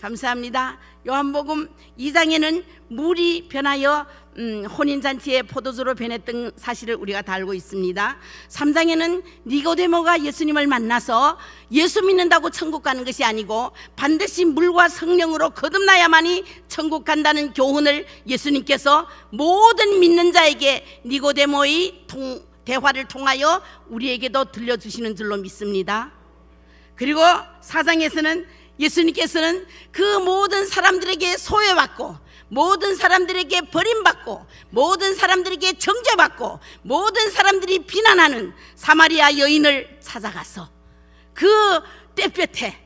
감사합니다. 요한복음 2장에는 물이 변하여 음, 혼인잔치의 포도주로 변했던 사실을 우리가 다 알고 있습니다. 3장에는 니고데모가 예수님을 만나서 예수 믿는다고 천국 가는 것이 아니고 반드시 물과 성령으로 거듭나야만이 천국 간다는 교훈을 예수님께서 모든 믿는 자에게 니고데모의 통, 대화를 통하여 우리에게도 들려주시는 줄로 믿습니다. 그리고 4장에서는 예수님께서는 그 모든 사람들에게 소외받고 모든 사람들에게 버림받고 모든 사람들에게 정죄받고 모든 사람들이 비난하는 사마리아 여인을 찾아가서 그 떼볕에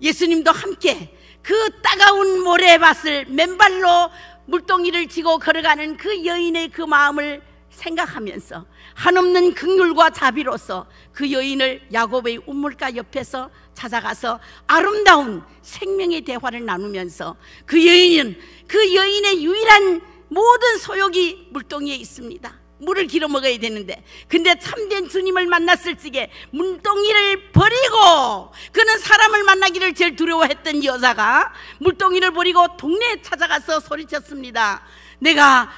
예수님도 함께 그 따가운 모래밭을 맨발로 물동이를 쥐고 걸어가는 그 여인의 그 마음을 생각하면서 한없는 극률과 자비로서 그 여인을 야곱의 우물가 옆에서 찾아가서 아름다운 생명의 대화를 나누면서 그 여인은 그 여인의 유일한 모든 소욕이 물동이에 있습니다. 물을 길어 먹어야 되는데 근데 참된 주님을 만났을 적에 물동이를 버리고 그는 사람을 만나기를 제일 두려워했던 여자가 물동이를 버리고 동네에 찾아가서 소리쳤습니다 내가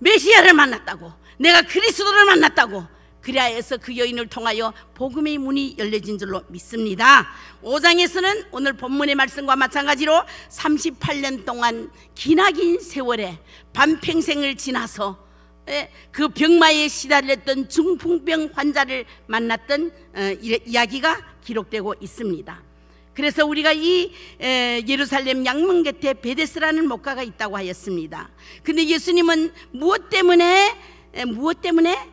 메시아를 만났다고 내가 그리스도를 만났다고 그리하여서 그 여인을 통하여 복음의 문이 열려진 줄로 믿습니다. 5장에서는 오늘 본문의 말씀과 마찬가지로 38년 동안 기나긴 세월에 반평생을 지나서 예, 그 병마에 시달렸던 중풍병 환자를 만났던 어, 이야기가 기록되고 있습니다. 그래서 우리가 이 예루살렘 양문 곁에 베데스라는 목가가 있다고 하였습니다. 근데 예수님은 무엇 때문에 무엇 때문에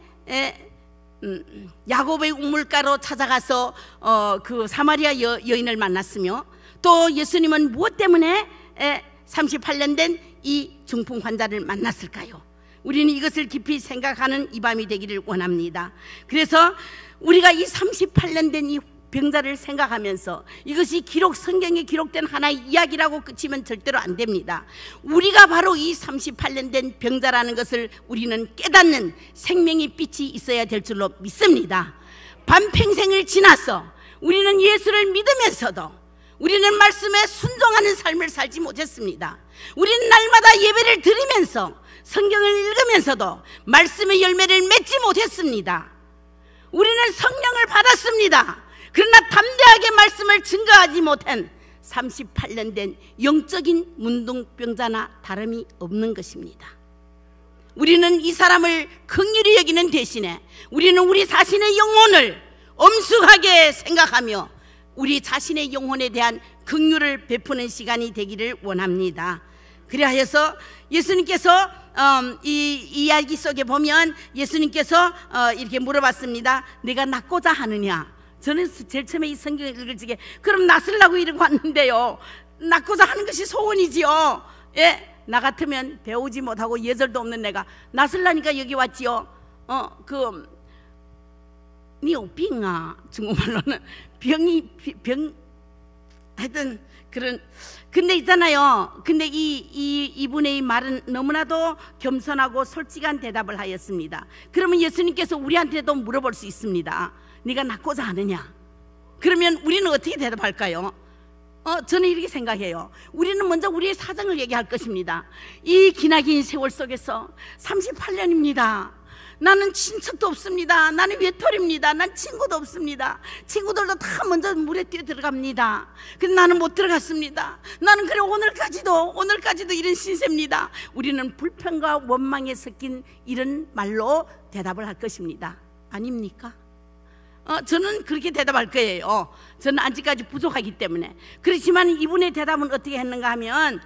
음, 야곱의 우물가로 찾아가서 어, 그 사마리아 여, 인을 만났으며 또 예수님은 무엇 때문에 에, 38년 된 이 중풍 환자를 만났을까요? 우리는 이것을 깊이 생각하는 이 밤이 되기를 원합니다. 그래서 우리가 이 38년 된이 병자를 생각하면서 이것이 기록 성경에 기록된 하나의 이야기라고 끝이면 절대로 안 됩니다. 우리가 바로 이 38년 된 병자라는 것을 우리는 깨닫는 생명의 빛이 있어야 될 줄로 믿습니다. 반평생을 지나서 우리는 예수를 믿으면서도 우리는 말씀에 순종하는 삶을 살지 못했습니다. 우리는 날마다 예배를 드리면서 성경을 읽으면서도 말씀의 열매를 맺지 못했습니다. 우리는 성령을 받았습니다. 그러나 담대하게 말씀을 증거하지 못한 38년 된 영적인 문둥병자나 다름이 없는 것입니다. 우리는 이 사람을 극률히 여기는 대신에 우리는 우리 자신의 영혼을 엄숙하게 생각하며 우리 자신의 영혼에 대한 극률을 베푸는 시간이 되기를 원합니다. 그래야 해서 예수님께서 음, 이 이야기 속에 보면 예수님께서 어, 이렇게 물어봤습니다. 내가 낫고자 하느냐? 저는 제일 처음에 이 성경을 읽을 적에 그럼 낫으려고 이러고 왔는데요 낫고자 하는 것이 소원이지요 예, 나 같으면 배우지 못하고 예절도 없는 내가 낫으려니까 여기 왔지요 어, 그 니오빙아 중국말로는 병이 병 하여튼 그런 근데 있잖아요 근데 이, 이, 이분의 말은 너무나도 겸손하고 솔직한 대답을 하였습니다 그러면 예수님께서 우리한테도 물어볼 수 있습니다 네가 낳고자 하느냐? 그러면 우리는 어떻게 대답할까요? 어, 저는 이렇게 생각해요. 우리는 먼저 우리의 사정을 얘기할 것입니다. 이 기나긴 세월 속에서 38년입니다. 나는 친척도 없습니다. 나는 외톨입니다. 난 친구도 없습니다. 친구들도 다 먼저 물에 뛰어 들어갑니다. 근데 나는 못 들어갔습니다. 나는 그래 오늘까지도 오늘까지도 이런 신세입니다. 우리는 불평과 원망에 섞인 이런 말로 대답을 할 것입니다. 아닙니까? 어, 저는 그렇게 대답할 거예요. 저는 아직까지 부족하기 때문에. 그렇지만 이분의 대답은 어떻게 했는가 하면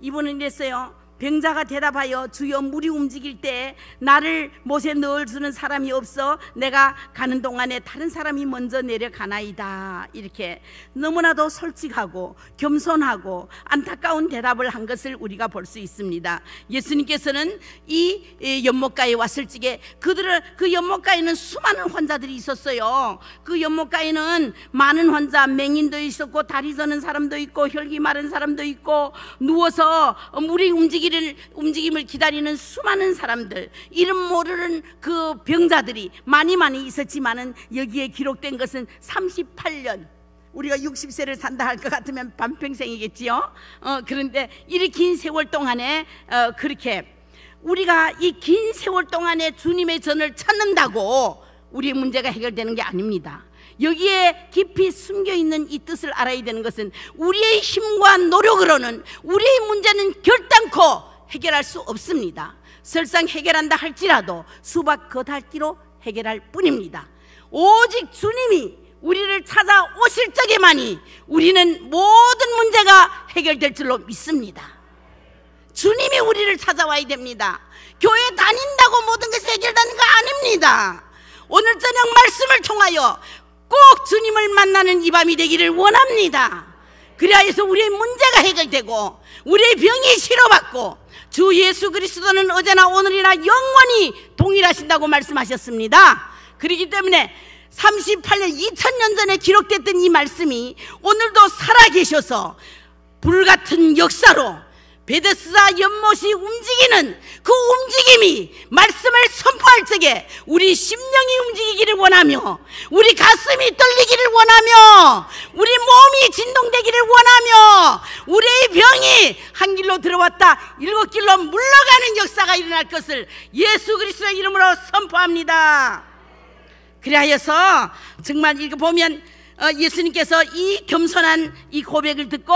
이분은 이랬어요. 병자가 대답하여 주여 물이 움직일 때 나를 못에 넣을 수는 사람이 없어 내가 가는 동안에 다른 사람이 먼저 내려가나이다 이렇게 너무나도 솔직하고 겸손하고 안타까운 대답을 한 것을 우리가 볼 수 있습니다 예수님께서는 이 연못가에 왔을 적에 그들을 그 연못가에는 수많은 환자들이 있었어요 그 연못가에는 많은 환자 맹인도 있었고 다리 저는 사람도 있고 혈기 마른 사람도 있고 누워서 물이 움직이 움직이를, 움직임을 기다리는 수많은 사람들, 이름 모르는 그 병자들이 많이 많이 있었지만은 여기에 기록된 것은 38년. 우리가 60세를 산다 할 것 같으면 반평생이겠지요. 어, 그런데 이렇게긴 세월 동안에 어, 그렇게 우리가 이 긴 세월 동안에 주님의 전을 찾는다고 우리의 문제가 해결되는 게 아닙니다. 여기에 깊이 숨겨 있는 이 뜻을 알아야 되는 것은 우리의 힘과 노력으로는 우리의 문제는 결단코 해결할 수 없습니다. 설상 해결한다 할지라도 수박 겉핥기로 그 해결할 뿐입니다. 오직 주님이 우리를 찾아오실 적에만이 우리는 모든 문제가 해결될 줄로 믿습니다. 주님이 우리를 찾아와야 됩니다. 교회 다닌다고 모든 것이 해결되는 거 아닙니다. 오늘 저녁 말씀을 통하여 꼭 주님을 만나는 이 밤이 되기를 원합니다. 그래야 해서 우리의 문제가 해결되고 우리의 병이 치료받고 주 예수 그리스도는 어제나 오늘이나 영원히 동일하신다고 말씀하셨습니다. 그렇기 때문에 38년 2000년 전에 기록됐던 이 말씀이 오늘도 살아계셔서 불같은 역사로 베데스다 연못이 움직이는 그 움직임이 말씀을 선포할 적에 우리 심령이 움직이기를 원하며 우리 가슴이 떨리기를 원하며 우리 몸이 진동되기를 원하며 우리의 병이 한 길로 들어왔다 일곱 길로 물러가는 역사가 일어날 것을 예수 그리스도의 이름으로 선포합니다 그리하여서 정말 이거 보면 어, 예수님께서 이 겸손한 이 고백을 듣고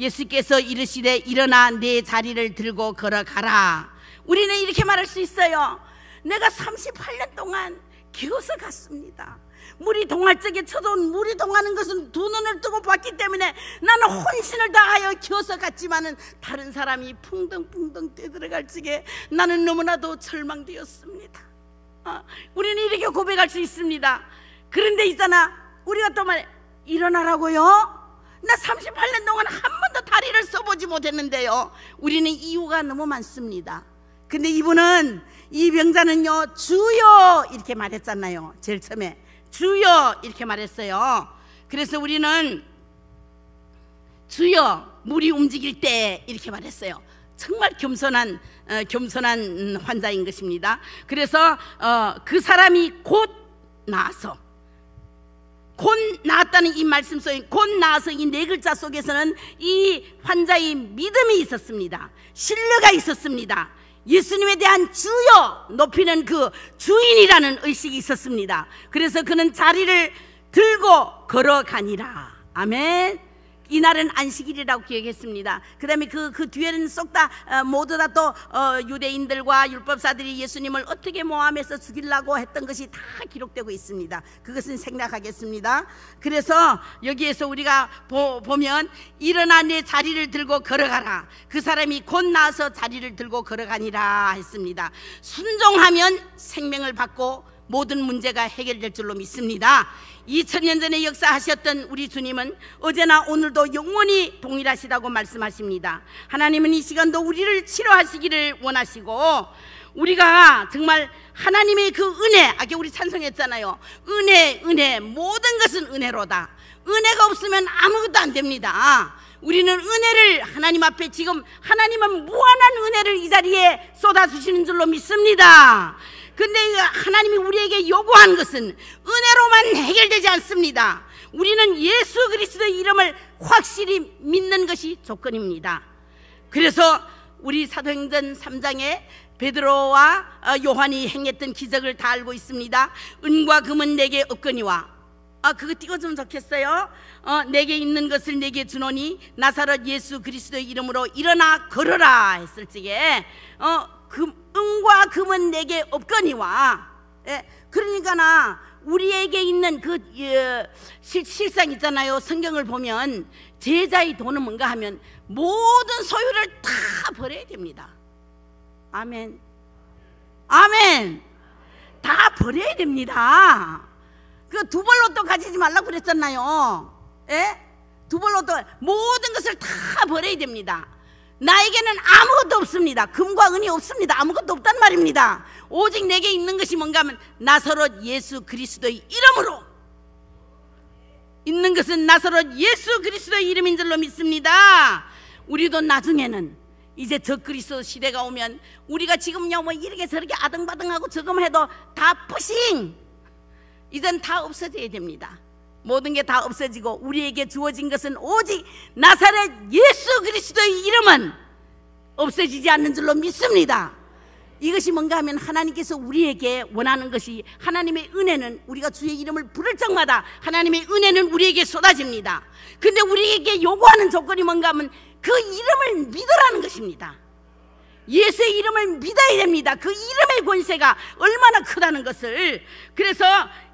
예수께서 이르시되 일어나 내 자리를 들고 걸어가라. 우리는 이렇게 말할 수 있어요. 내가 38년 동안 기어서 갔습니다. 물이 동할 적에 쳐도온 물이 동하는 것은 두 눈을 뜨고 봤기 때문에 나는 혼신을 다하여 기어서 갔지만은 다른 사람이 풍덩풍덩 뛰들어갈 적에 나는 너무나도 절망되었습니다. 아, 우리는 이렇게 고백할 수 있습니다. 그런데 있잖아, 우리가 또 말 일어나라고요. 나 38년 동안 한 다리를 써보지 못했는데요. 우리는 이유가 너무 많습니다. 근데 이분은 이 병자는요, 주여! 이렇게 말했잖아요. 제일 처음에. 주여! 이렇게 말했어요. 그래서 우리는 주여! 물이 움직일 때! 이렇게 말했어요. 정말 겸손한 어, 겸손한 환자인 것입니다. 그래서 어, 그 사람이 곧나서 곧 나았다는 이 말씀 속에 곧 나아서 이 네 글자 속에서는 이 환자의 믿음이 있었습니다. 신뢰가 있었습니다. 예수님에 대한 주여 높이는 그 주인이라는 의식이 있었습니다. 그래서 그는 자리를 들고 걸어가니라. 아멘. 이날은 안식일이라고 기억했습니다. 그 다음에 그, 그 뒤에는 쏙다 어, 모두 다또 어, 유대인들과 율법사들이 예수님을 어떻게 모함해서 죽이려고 했던 것이 다 기록되고 있습니다. 그것은 생략하겠습니다. 그래서 여기에서 우리가 보, 보면 일어나 내 자리를 들고 걸어가라. 그 사람이 곧 나서 자리를 들고 걸어가니라 했습니다. 순종하면 생명을 받고 모든 문제가 해결될 줄로 믿습니다. 2000년 전에 역사하셨던 우리 주님은 어제나 오늘도 영원히 동일하시다고 말씀하십니다. 하나님은 이 시간도 우리를 치료하시기를 원하시고 우리가 정말 하나님의 그 은혜 아까 우리 찬성했잖아요 은혜 은혜 모든 것은 은혜로다. 은혜가 없으면 아무것도 안 됩니다. 우리는 은혜를 하나님 앞에 지금 하나님은 무한한 은혜를 이 자리에 쏟아주시는 줄로 믿습니다. 근데 하나님이 우리에게 요구한 것은 은혜로만 해결되지 않습니다. 우리는 예수 그리스도의 이름을 확실히 믿는 것이 조건입니다. 그래서 우리 사도행전 3장에 베드로와 어, 요한이 행했던 기적을 다 알고 있습니다. 은과 금은 내게 없거니와 아 그거 띄워 면좋겠어요 어, 내게 있는 것을 내게 주노니 나사렛 예수 그리스도의 이름으로 일어나 걸어라 했을 적에 어 금, 은과 금은 내게 없거니와 예, 그러니까 나 우리에게 있는 그 예, 실, 실상 있잖아요 성경을 보면 제자의 돈은 뭔가 하면 모든 소유를 다 버려야 됩니다 아멘 아멘 다 버려야 됩니다 그두 벌로 또 가지지 말라고 그랬잖아요 예? 두 벌로 또 모든 것을 다 버려야 됩니다 나에게는 아무것도 없습니다. 금과 은이 없습니다. 아무것도 없단 말입니다. 오직 내게 있는 것이 뭔가 하면 나서롯 예수 그리스도의 이름으로 있는 것은 나서롯 예수 그리스도의 이름인 줄로 믿습니다. 우리도 나중에는 이제 저 그리스도 시대가 오면 우리가 지금요 뭐 이렇게 저렇게 아등바등하고 저금 해도 다푸싱 이젠 다 없어져야 됩니다. 모든 게 다 없어지고 우리에게 주어진 것은 오직 나사렛 예수 그리스도의 이름은 없어지지 않는 줄로 믿습니다. 이것이 뭔가 하면 하나님께서 우리에게 원하는 것이 하나님의 은혜는 우리가 주의 이름을 부를 적마다 하나님의 은혜는 우리에게 쏟아집니다. 근데 우리에게 요구하는 조건이 뭔가 하면 그 이름을 믿으라는 것입니다. 예수의 이름을 믿어야 됩니다. 그 이름의 권세가 얼마나 크다는 것을. 그래서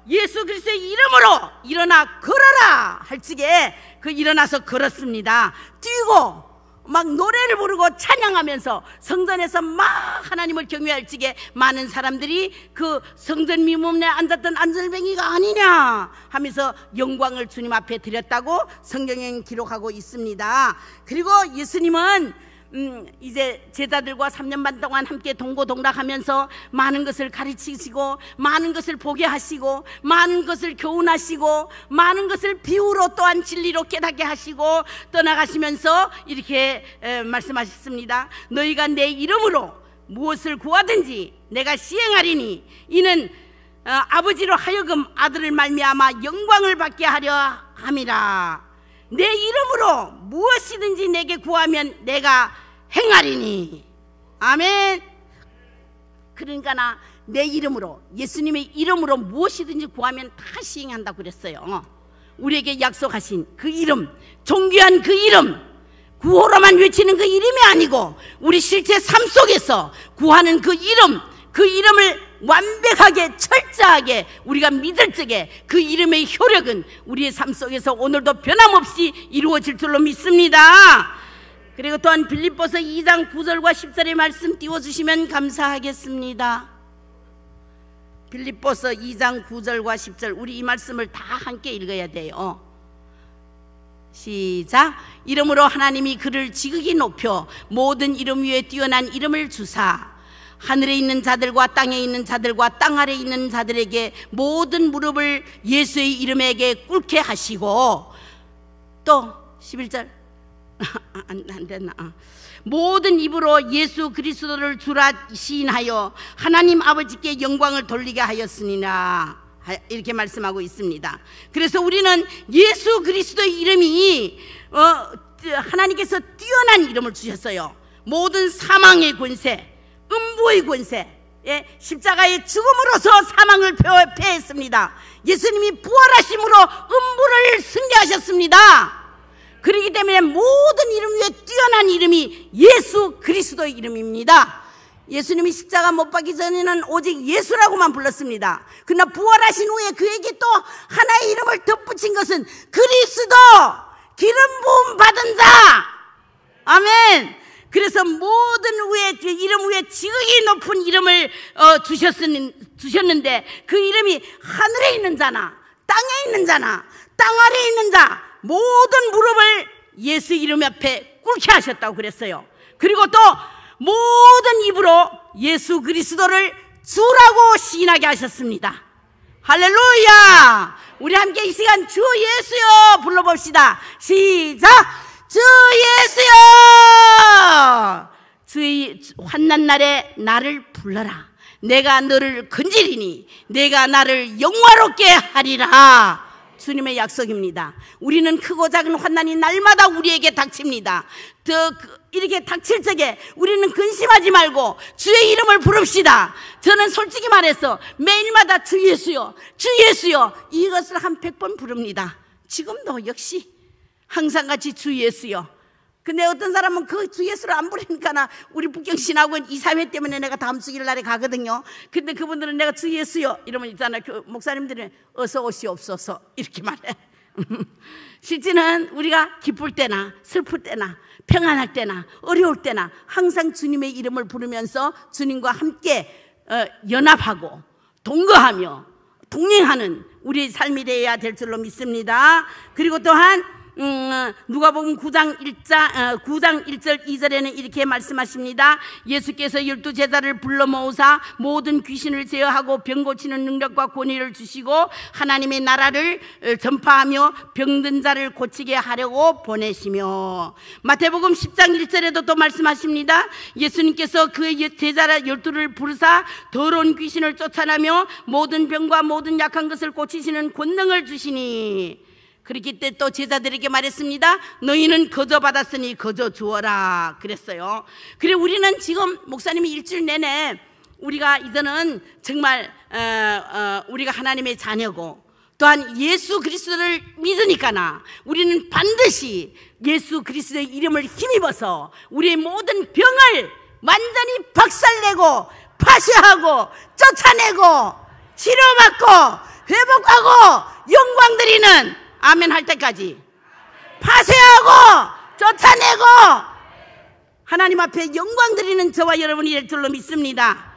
예수 그리스도의 이름으로 일어나 걸어라 할지게 그 일어나서 걸었습니다. 뛰고 막 노래를 부르고 찬양하면서 성전에서 막 하나님을 경외할지게 많은 사람들이 그 성전 미문에 앉았던 안절뱅이가 아니냐 하면서 영광을 주님 앞에 드렸다고 성경에 기록하고 있습니다. 그리고 예수님은 음, 이제 제자들과 3년 반 동안 함께 동고동락하면서 많은 것을 가르치시고 많은 것을 보게 하시고 많은 것을 교훈하시고 많은 것을 비유로 또한 진리로 깨닫게 하시고 떠나가시면서 이렇게 에, 말씀하셨습니다. 너희가 내 이름으로 무엇을 구하든지 내가 시행하리니 이는 어, 아버지로 하여금 아들을 말미암아 영광을 받게 하려 함이라. 내 이름으로 무엇이든지 내게 구하면 내가 행하리니 아멘 그러니까 나 내 이름으로 예수님의 이름으로 무엇이든지 구하면 다 시행한다고 그랬어요 우리에게 약속하신 그 이름 존귀한 그 이름 구호로만 외치는 그 이름이 아니고 우리 실제 삶 속에서 구하는 그 이름 그 이름을 완벽하게 철저하게 우리가 믿을 적에 그 이름의 효력은 우리의 삶 속에서 오늘도 변함없이 이루어질 줄로 믿습니다. 그리고 또한 빌립보서 2장 9절과 10절의 말씀 띄워주시면 감사하겠습니다. 빌립보서 2장 9절과 10절 우리 이 말씀을 다 함께 읽어야 돼요. 시작 이름으로 하나님이 그를 지극히 높여 모든 이름 위에 뛰어난 이름을 주사 하늘에 있는 자들과 땅에 있는 자들과 땅 아래 있는 자들에게 모든 무릎을 예수의 이름에게 꿇게 하시고 또 11절 안, 안 됐나 어. 모든 입으로 예수 그리스도를 주라 시인하여 하나님 아버지께 영광을 돌리게 하였으니라 이렇게 말씀하고 있습니다 그래서 우리는 예수 그리스도의 이름이 어, 하나님께서 뛰어난 이름을 주셨어요 모든 사망의 권세 음부의 권세 예, 십자가의 죽음으로서 사망을 폐했습니다 예수님이 부활하심으로 음부를 승리하셨습니다 그러기 때문에 모든 이름 위에 뛰어난 이름이 예수 그리스도의 이름입니다 예수님이 십자가 못 박기 전에는 오직 예수라고만 불렀습니다. 그러나 부활하신 후에 그에게 또 하나의 이름을 덧붙인 것은 그리스도 기름 부음 받은 자. 아멘. 그래서 모든 위에 이름 위에 지극히 높은 이름을 어, 주셨은, 주셨는데 그 이름이 하늘에 있는 자나 땅에 있는 자나 땅 아래에 있는 자 모든 무릎을 예수 이름 앞에 꿇게 하셨다고 그랬어요. 그리고 또 모든 입으로 예수 그리스도를 주라고 시인하게 하셨습니다. 할렐루야! 우리 함께 이 시간 주 예수여 불러봅시다. 시작! 주 예수여! 주의 환난 날에 나를 불러라. 내가 너를 건지리니 내가 나를 영화롭게 하리라. 주님의 약속입니다. 우리는 크고 작은 환난이 날마다 우리에게 닥칩니다. 더 그, 이렇게 닥칠 적에 우리는 근심하지 말고 주의 이름을 부릅시다. 저는 솔직히 말해서 매일마다 주 예수여, 주 예수여 이것을 한 백 번 부릅니다. 지금도 역시 항상같이 주 예수요. 근데 어떤 사람은 그 주 예수를 안부르니까나 우리 북경신학원 이사회 때문에 내가 다음 주 일날에 가거든요. 근데 그분들은 내가 주 예수요. 이러면 있잖아요. 그 목사님들은 어서 오시옵소서. 이렇게 말해. 실제는 우리가 기쁠 때나 슬플 때나 평안할 때나 어려울 때나 항상 주님의 이름을 부르면서 주님과 함께 어, 연합하고 동거하며 동행하는 우리 삶이 되어야 될 줄로 믿습니다. 그리고 또한 음, 어, 누가 보면 9장 1장 어, 9장 1절 2절에는 이렇게 말씀하십니다. 예수께서 열두 제자를 불러 모으사 모든 귀신을 제어하고 병 고치는 능력과 권위를 주시고 하나님의 나라를 어, 전파하며 병든 자를 고치게 하려고 보내시며 마태복음 10장 1절에도 또 말씀하십니다. 예수님께서 그의 제자라 열두를 부르사 더러운 귀신을 쫓아내며 모든 병과 모든 약한 것을 고치시는 권능을 주시니 그렇기 때 또 제자들에게 말했습니다. 너희는 거저 받았으니 거저 주어라 그랬어요. 그리고 우리는 지금 목사님이 일주일 내내 우리가 이제는 정말 어, 어, 우리가 하나님의 자녀고 또한 예수 그리스도를 믿으니까나 우리는 반드시 예수 그리스도의 이름을 힘입어서 우리의 모든 병을 완전히 박살내고 파쇄하고 쫓아내고 치료받고 회복하고 영광 드리는 아멘 할 때까지 파쇄하고 쫓아내고 하나님 앞에 영광 드리는 저와 여러분이 될 줄로 믿습니다.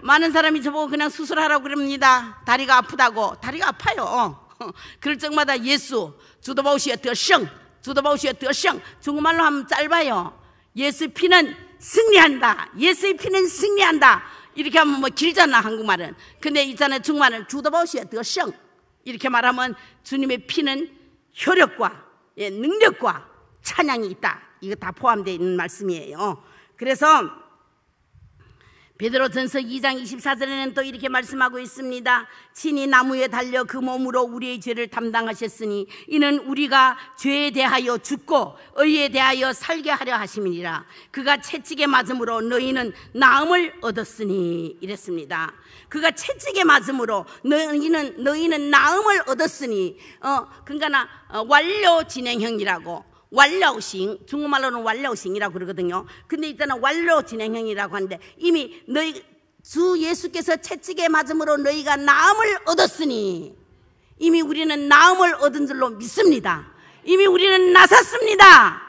많은 사람이 저보고 그냥 수술하라고 그럽니다. 다리가 아프다고. 다리가 아파요. 그럴 적마다 예수, 주도바우시의 더성, 주도바우시의 더성. 중국말로 하면 짧아요. 예수 피는 승리한다. 예수의 피는 승리한다. 이렇게 하면 뭐 길잖아, 한국말은. 근데 있잖아요, 중국말은 주도바우시의 더성. 이렇게 말하면 주님의 피는 효력과 예, 능력과 찬양이 있다. 이거 다 포함되어 있는 말씀이에요. 그래서 베드로전서 2장 24절에는 또 이렇게 말씀하고 있습니다. 친히 나무에 달려 그 몸으로 우리의 죄를 담당하셨으니 이는 우리가 죄에 대하여 죽고 의에 대하여 살게 하려 하심이니라. 그가 채찍에 맞음으로 너희는 나음을 얻었으니 이랬습니다. 그가 채찍에 맞음으로 너희는 너희는 나음을 얻었으니 어 그러니까 나 어, 완료 진행형이라고 완료싱 중국말로는 완료싱이라고 그러거든요. 근데 있잖아, 완료 진행형이라고 하는데 이미 너희 주 예수께서 채찍에 맞음으로 너희가 나음을 얻었으니 이미 우리는 나음을 얻은 줄로 믿습니다. 이미 우리는 나섰습니다.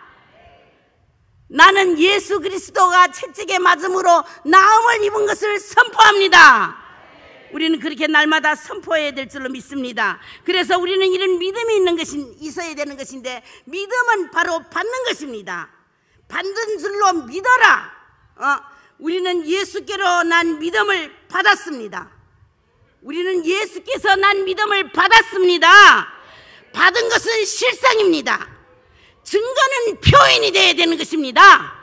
나는 예수 그리스도가 채찍에 맞음으로 나음을 입은 것을 선포합니다. 우리는 그렇게 날마다 선포해야 될 줄로 믿습니다. 그래서 우리는 이런 믿음이 있는 것이 있어야 되는 것인데 믿음은 바로 받는 것입니다. 받는 줄로 믿어라. 어, 우리는 예수께로 난 믿음을 받았습니다. 우리는 예수께서 난 믿음을 받았습니다. 받은 것은 실상입니다. 증거는 표현이 되어야 되는 것입니다.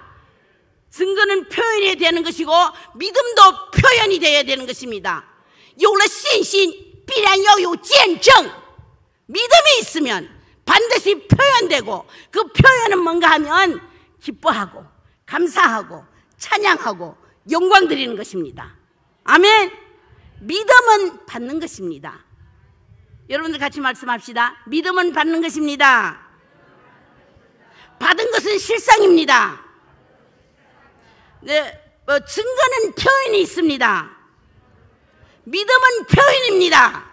증거는 표현이 되는 것이고 믿음도 표현이 되어야 되는 것입니다. 有了信心,必然要有见证. 믿음이 있으면 반드시 표현되고 그 표현은 뭔가 하면 기뻐하고 감사하고 찬양하고 영광 드리는 것입니다. 아멘. 믿음은 받는 것입니다. 여러분들 같이 말씀합시다. 믿음은 받는 것입니다. 받은 것은 실상입니다. 네, 뭐 증거는 표현이 있습니다. 믿음은 표현입니다.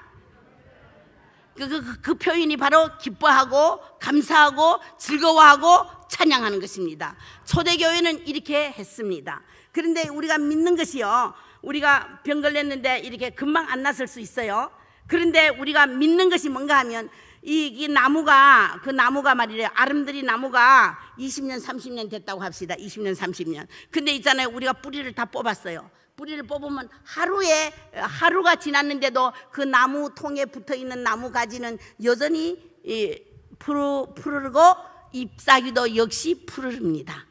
그, 그, 그, 그 표현이 바로 기뻐하고 감사하고 즐거워하고 찬양하는 것입니다. 초대교회는 이렇게 했습니다. 그런데 우리가 믿는 것이요. 우리가 병 걸렸는데 이렇게 금방 안 났을 수 있어요. 그런데 우리가 믿는 것이 뭔가 하면 이, 이 나무가 그 나무가 말이래요. 아름드리 나무가 20년 30년 됐다고 합시다. 20년 30년. 근데 있잖아요. 우리가 뿌리를 다 뽑았어요. 뿌리를 뽑으면 하루에 하루가 지났는데도 그 나무 통에 붙어 있는 나무 가지는 여전히 푸르, 푸르고 잎사귀도 역시 푸르릅니다.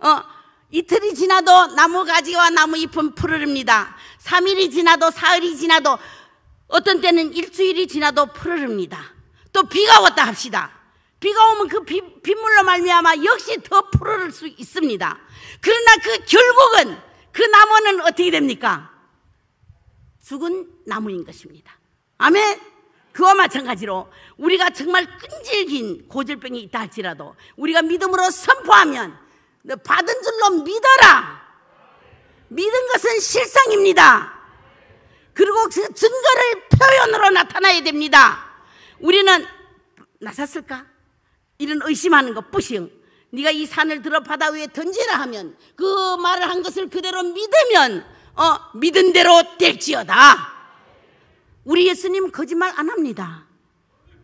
어, 이틀이 지나도 나무 가지와 나무 잎은 푸르릅니다. 3일이 지나도 사흘이 지나도 어떤 때는 일주일이 지나도 푸르릅니다. 또 비가 왔다 합시다. 비가 오면 그 비, 빗물로 말미암아 역시 더 푸르를 수 있습니다. 그러나 그 결국은 그 나무는 어떻게 됩니까? 죽은 나무인 것입니다. 아멘. 그와 마찬가지로 우리가 정말 끈질긴 고질병이 있다 할지라도 우리가 믿음으로 선포하면 받은 줄로 믿어라. 믿은 것은 실상입니다. 그리고 그 증거를 표현으로 나타나야 됩니다. 우리는 나섰을까? 이런 의심하는 것, 뿌싱. 네가 이 산을 들어 바다 위에 던지라 하면 그 말을 한 것을 그대로 믿으면 어 믿은 대로 될지어다. 우리 예수님 거짓말 안 합니다.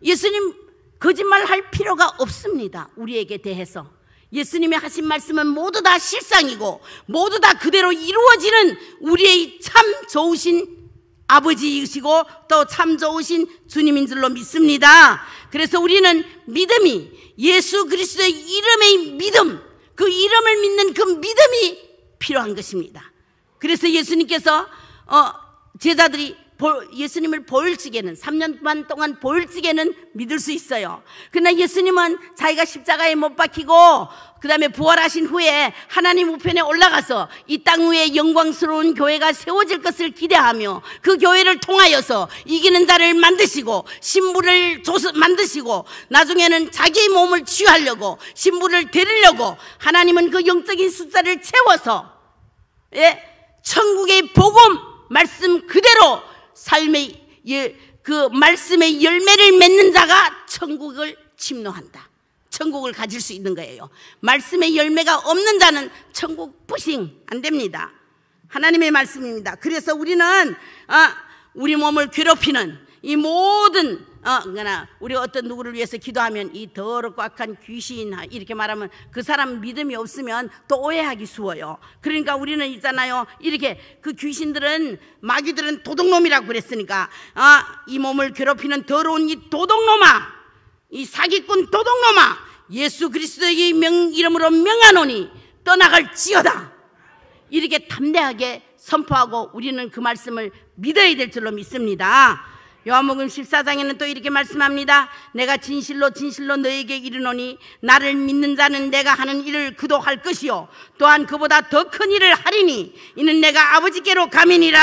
예수님 거짓말 할 필요가 없습니다. 우리에게 대해서. 예수님이 하신 말씀은 모두 다 실상이고 모두 다 그대로 이루어지는 우리의 참 좋으신 아버지이시고 또 참 좋으신 주님인 줄로 믿습니다. 그래서 우리는 믿음이 예수 그리스도의 이름의 믿음, 그 이름을 믿는 그 믿음이 필요한 것입니다. 그래서 예수님께서 어, 제자들이 예수님을 보일지게는 3년 반 동안 보일지게는 믿을 수 있어요. 그러나 예수님은 자기가 십자가에 못 박히고 그 다음에 부활하신 후에 하나님 우편에 올라가서 이 땅 위에 영광스러운 교회가 세워질 것을 기대하며 그 교회를 통하여서 이기는 자를 만드시고 신부를 조습 만드시고 나중에는 자기 몸을 치유하려고 신부를 데리려고 하나님은 그 영적인 숫자를 채워서 예, 천국의 복음 말씀 그대로 삶의 예, 그 말씀의 열매를 맺는 자가 천국을 침노한다. 천국을 가질 수 있는 거예요. 말씀의 열매가 없는 자는 천국 부싱 안 됩니다. 하나님의 말씀입니다. 그래서 우리는 어, 우리 몸을 괴롭히는 이 모든 어, 그러나 우리 어떤 누구를 위해서 기도하면 이 더럽고 악한 귀신 이렇게 말하면 그 사람 믿음이 없으면 또 오해하기 쉬워요. 그러니까 우리는 있잖아요. 이렇게 그 귀신들은 마귀들은 도둑놈이라고 그랬으니까 아, 이 몸을 괴롭히는 더러운 이 도둑놈아, 이 사기꾼 도둑놈아, 예수 그리스도의 명, 이름으로 명하노니 떠나갈지어다. 이렇게 담대하게 선포하고 우리는 그 말씀을 믿어야 될 줄로 믿습니다. 요한복음 14장에는 또 이렇게 말씀합니다. 내가 진실로 진실로 너에게 이르노니 나를 믿는 자는 내가 하는 일을 그도 할 것이요 또한 그보다 더 큰 일을 하리니 이는 내가 아버지께로 가민이라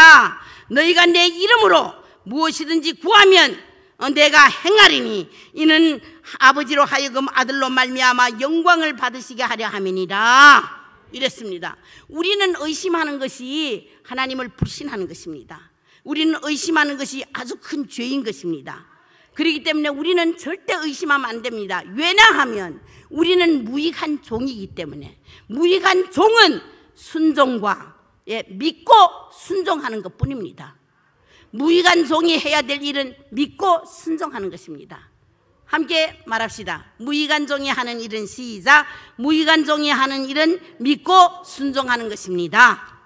너희가 내 이름으로 무엇이든지 구하면 어, 내가 행하리니 이는 아버지로 하여금 아들로 말미암아 영광을 받으시게 하려 함이니라 이랬습니다. 우리는 의심하는 것이 하나님을 불신하는 것입니다. 우리는 의심하는 것이 아주 큰 죄인 것입니다. 그렇기 때문에 우리는 절대 의심하면 안 됩니다. 왜냐하면 우리는 무익한 종이기 때문에 무익한 종은 순종과 예, 믿고 순종하는 것 뿐입니다. 무의관 종이 해야 될 일은 믿고 순종하는 것입니다. 함께 말합시다. 무의관 종이 하는 일은 시작. 무의관 종이 하는 일은 믿고 순종하는 것입니다.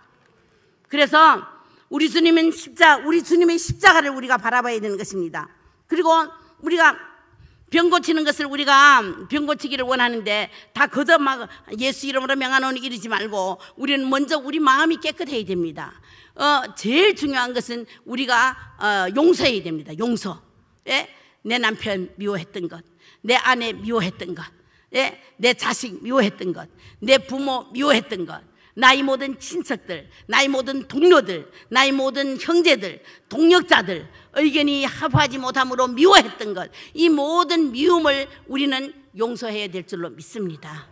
그래서 우리 주님은 십자, 우리 주님의 십자가를 우리가 바라봐야 되는 것입니다. 그리고 우리가 병 고치는 것을 우리가 병 고치기를 원하는데 다 거저 막 예수 이름으로 명하노니 이러지 말고 우리는 먼저 우리 마음이 깨끗해야 됩니다. 어, 제일 중요한 것은 우리가 어, 용서해야 됩니다. 용서. 예? 내 남편 미워했던 것, 내 아내 미워했던 것, 예? 내 자식 미워했던 것, 내 부모 미워했던 것, 나의 모든 친척들, 나의 모든 동료들, 나의 모든 형제들, 동력자들, 의견이 합하지 못함으로 미워했던 것, 이 모든 미움을 우리는 용서해야 될 줄로 믿습니다.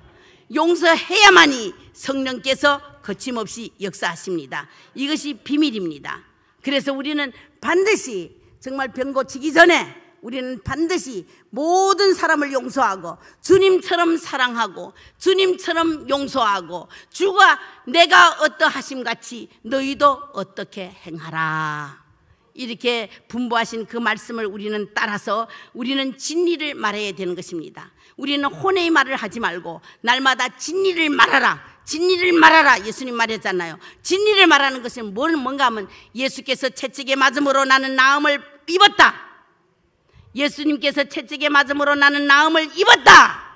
용서해야만이 성령께서 거침없이 역사하십니다. 이것이 비밀입니다. 그래서 우리는 반드시 정말 병 고치기 전에 우리는 반드시 모든 사람을 용서하고 주님처럼 사랑하고 주님처럼 용서하고 주가 내가 어떠하심 같이 너희도 어떻게 행하라. 이렇게 분부하신 그 말씀을 우리는 따라서 우리는 진리를 말해야 되는 것입니다. 우리는 혼의 말을 하지 말고 날마다 진리를 말하라. 진리를 말하라. 예수님 말했잖아요. 진리를 말하는 것은 뭘 뭔가 하면 예수께서 채찍에 맞음으로 나는 나음을 입었다. 예수님께서 채찍에 맞음으로 나는 나음을 입었다.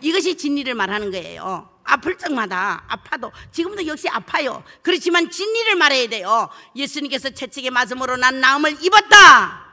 이것이 진리를 말하는 거예요. 아플 적마다 아파도 지금도 역시 아파요. 그렇지만 진리를 말해야 돼요. 예수님께서 채찍에 맞음으로 난 나음을 입었다.